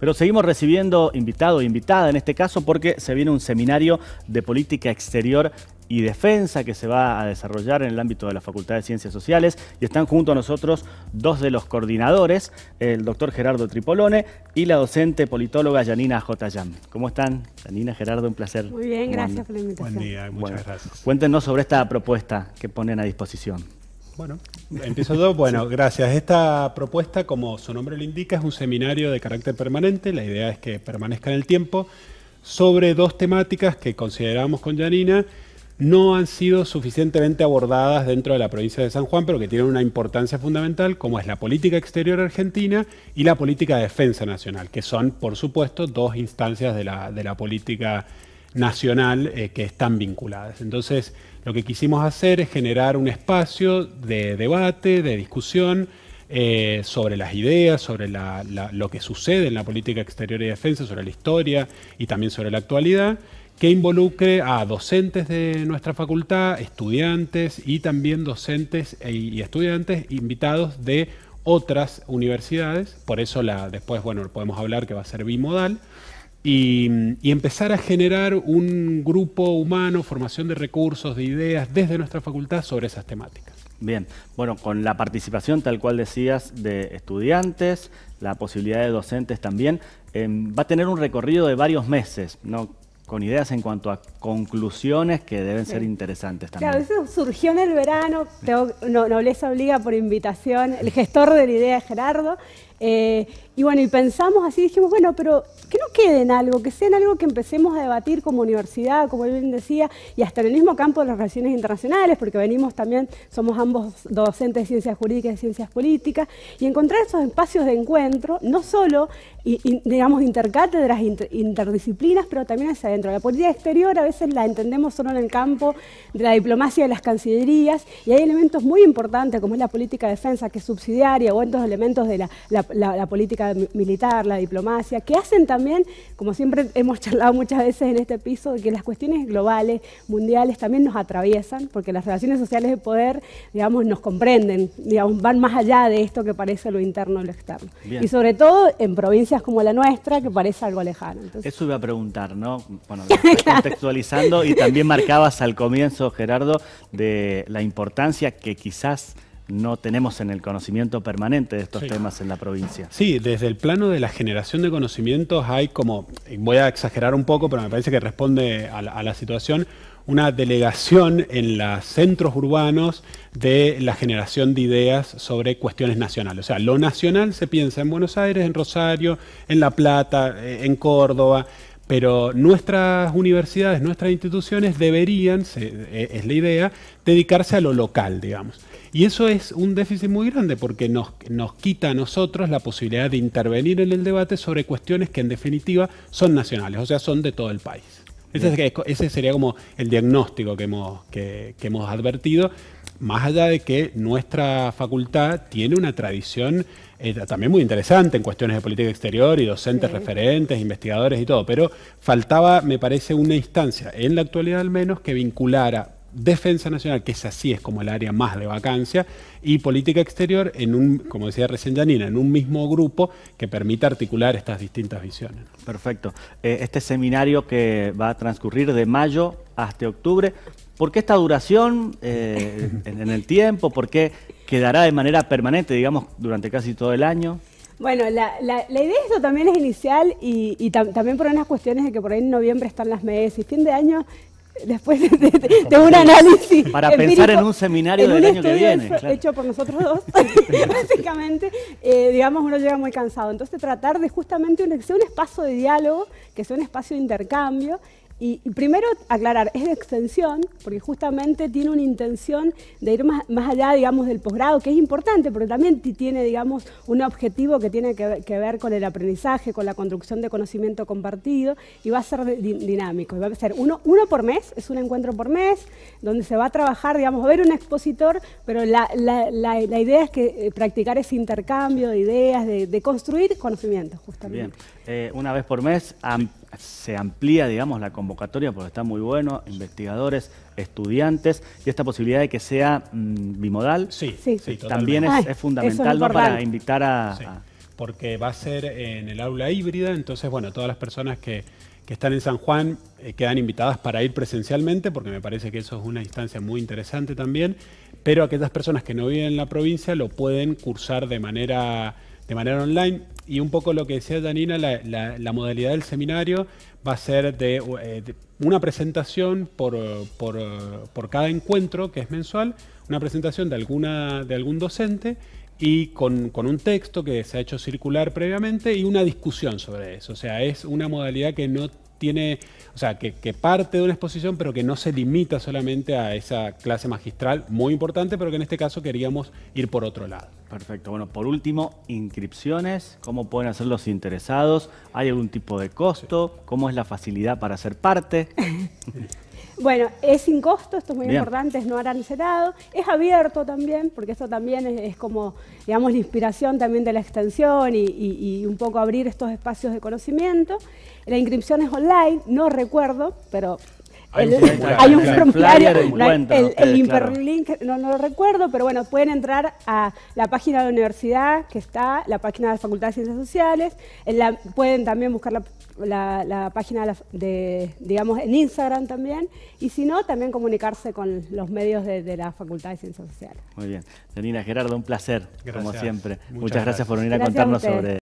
Pero seguimos recibiendo invitado e invitada en este caso porque se viene un seminario de política exterior y defensa que se va a desarrollar en el ámbito de la Facultad de Ciencias Sociales y están junto a nosotros dos de los coordinadores, el doctor Gerardo Tripolone y la docente politóloga Janina Yan. ¿Cómo están? Janina, Gerardo, un placer. Muy bien, gracias por la invitación. Buen día, muchas gracias. Cuéntenos sobre esta propuesta que ponen a disposición. Bueno, empiezo yo. Bueno, gracias. Esta propuesta, como su nombre lo indica, es un seminario de carácter permanente. La idea es que permanezca en el tiempo sobre dos temáticas que consideramos con Janina no han sido suficientemente abordadas dentro de la provincia de San Juan, pero que tienen una importancia fundamental, como es la política exterior argentina y la política de defensa nacional, que son, por supuesto, dos instancias de la, de la política nacional eh, que están vinculadas. Entonces, lo que quisimos hacer es generar un espacio de debate, de discusión eh, sobre las ideas, sobre lo que sucede en la política exterior y defensa, sobre la historia y también sobre la actualidad, que involucre a docentes de nuestra facultad, estudiantes y también docentes e, y estudiantes invitados de otras universidades. Por eso la, después, bueno, podemos hablar que va a ser bimodal y, empezar a generar un grupo humano, formación de recursos, de ideas desde nuestra facultad sobre esas temáticas. Bien, bueno, con la participación, tal cual decías, de estudiantes, la posibilidad de docentes también, em, va a tener un recorrido de varios meses, ¿no? con ideas en cuanto a conclusiones que deben ser interesantes también. Claro, eso surgió en el verano, tengo, no, les Obliga por invitación, el gestor de la idea es Gerardo, eh, y bueno, y pensamos así, dijimos, bueno, pero que no quede en algo, que sea en algo que empecemos a debatir como universidad, como bien decía, y hasta en el mismo campo de las relaciones internacionales, porque venimos también, somos ambos docentes de ciencias jurídicas y ciencias políticas, y encontrar esos espacios de encuentro, no solo, y, digamos, intercátedras, interdisciplinas, pero también hacia adentro. La política exterior a veces la entendemos solo en el campo de la diplomacia de las cancillerías, y hay elementos muy importantes, como es la política de defensa, que es subsidiaria, o otros elementos de la, la la, política militar, la diplomacia, que hacen también, como siempre hemos charlado muchas veces en este piso, que las cuestiones globales, mundiales, también nos atraviesan, porque las relaciones sociales de poder, digamos, nos comprenden, digamos, van más allá de esto que parece lo interno y lo externo. Y sobre todo en provincias como la nuestra, que parece algo lejano. Eso iba a preguntar, ¿no? Bueno, contextualizando, y también marcabas al comienzo, Gerardo, de la importancia que quizás no tenemos en el conocimiento permanente de estos temas en la provincia. Sí, desde el plano de la generación de conocimientos hay como, voy a exagerar un poco, pero me parece que responde a la situación, una delegación en los centros urbanos de la generación de ideas sobre cuestiones nacionales. O sea, lo nacional se piensa en Buenos Aires, en Rosario, en La Plata, eh, en Córdoba, pero nuestras universidades, nuestras instituciones deberían, eh, es la idea, dedicarse a lo local, digamos. Y eso es un déficit muy grande porque nos, nos quita a nosotros la posibilidad de intervenir en el debate sobre cuestiones que en definitiva son nacionales, o sea, son de todo el país. Ese, sería como el diagnóstico que hemos, que, hemos advertido más allá de que nuestra facultad tiene una tradición eh, también muy interesante en cuestiones de política exterior y docentes referentes, investigadores y todo, pero faltaba, me parece, una instancia, en la actualidad al menos, que vinculara Defensa Nacional, que es así, es como el área más de vacancia, y política exterior en un, como decía recién Janina, en un mismo grupo que permita articular estas distintas visiones. Perfecto. Eh, este seminario que va a transcurrir de mayo hasta octubre, ¿por qué esta duración eh, en el tiempo? ¿Por qué quedará de manera permanente, digamos, durante casi todo el año? Bueno, la, idea de esto también es inicial y, también por unas cuestiones de que por ahí en noviembre están las meses y fin de año después de, un análisis. Para pensar en un seminario del año que viene. Hecho, hecho por nosotros dos, básicamente, eh, digamos, uno llega muy cansado. Entonces, tratar de justamente un, sea un espacio de diálogo, que sea un espacio de intercambio y, primero aclarar, es de extensión, porque justamente tiene una intención de ir más, más allá, digamos, del posgrado, que es importante, pero también tiene, digamos, un objetivo que tiene que, ver con el aprendizaje, con la construcción de conocimiento compartido, y va a ser dinámico. va a ser uno, uno por mes, es un encuentro por mes, donde se va a trabajar, digamos, a ver un expositor, pero la, la, idea es que eh, practicar ese intercambio de ideas, de, construir conocimiento, justamente. Bien. Eh, una vez por mes, se amplía, digamos, la convocatoria porque está muy bueno, investigadores, estudiantes, y esta posibilidad de que sea mm, bimodal sí, también es, fundamental para invitar a, Porque va a ser en el aula híbrida, entonces, bueno, todas las personas que, están en San Juan eh, quedan invitadas para ir presencialmente, porque me parece que eso es una instancia muy interesante también, pero aquellas personas que no viven en la provincia lo pueden cursar de manera de manera online. Y un poco lo que decía Janina, la, modalidad del seminario va a ser de, eh, una presentación por, cada encuentro, que es mensual, una presentación de, alguna, de algún docente y con, con, un texto que se ha hecho circular previamente y una discusión sobre eso. O sea, es una modalidad que no tiene, o sea, que, que, parte de una exposición, pero que no se limita solamente a esa clase magistral muy importante, pero que en este caso queríamos ir por otro lado. Perfecto. Bueno, por último, inscripciones, cómo pueden hacer los interesados, hay algún tipo de costo, cómo es la facilidad para ser parte. Bueno, es sin costo, esto es muy importante, es no arancelado, es abierto también, porque esto también es, como, digamos, la inspiración también de la extensión y, y, un poco abrir estos espacios de conocimiento. La inscripción es online, no recuerdo, pero hay un formulario, el, el eh, no, lo recuerdo, pero bueno, pueden entrar a la página de la universidad que está, la página de la Facultad de Ciencias Sociales, en la, pueden también buscar la, página de, digamos, en Instagram también, y si no, también comunicarse con los medios de, la Facultad de Ciencias Sociales. Muy bien. Danina Gerardo, un placer, como siempre. Muchas, gracias. por venir a contarnos sobre